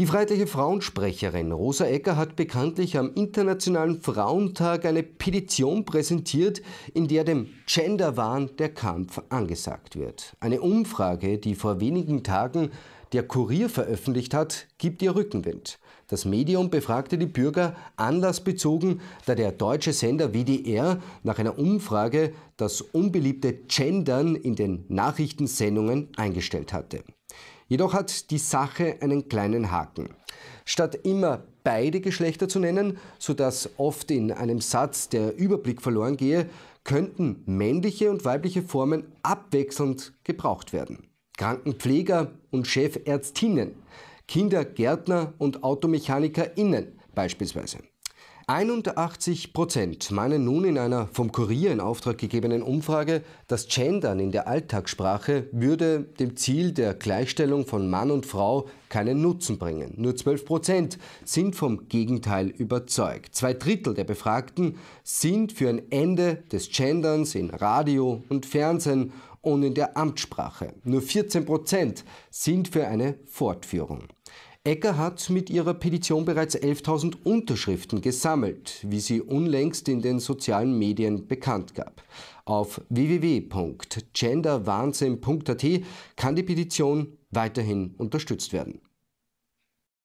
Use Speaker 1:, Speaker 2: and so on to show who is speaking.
Speaker 1: Die freiheitliche Frauensprecherin Rosa Ecker hat bekanntlich am Internationalen Frauentag eine Petition präsentiert, in der dem Genderwahn der Kampf angesagt wird. Eine Umfrage, die vor wenigen Tagen der Kurier veröffentlicht hat, gibt ihr Rückenwind. Das Medium befragte die Bürger anlassbezogen, da der deutsche Sender WDR nach einer Umfrage das unbeliebte Gendern in den Nachrichtensendungen eingestellt hatte. Jedoch hat die Sache einen kleinen Haken. Statt immer beide Geschlechter zu nennen, sodass oft in einem Satz der Überblick verloren gehe, könnten männliche und weibliche Formen abwechselnd gebraucht werden. Krankenpfleger und Chefärztinnen, Kindergärtner und AutomechanikerInnen beispielsweise. 81 Prozent meinen nun in einer vom Kurier in Auftrag gegebenen Umfrage, dass Gendern in der Alltagssprache würde dem Ziel der Gleichstellung von Mann und Frau keinen Nutzen bringen. Nur 12 Prozent sind vom Gegenteil überzeugt. Zwei Drittel der Befragten sind für ein Ende des Genderns in Radio und Fernsehen und in der Amtssprache. Nur 14 Prozent sind für eine Fortführung. Ecker hat mit ihrer Petition bereits 11.000 Unterschriften gesammelt, wie sie unlängst in den sozialen Medien bekannt gab. Auf www.genderwahnsinn.at kann die Petition weiterhin unterstützt werden.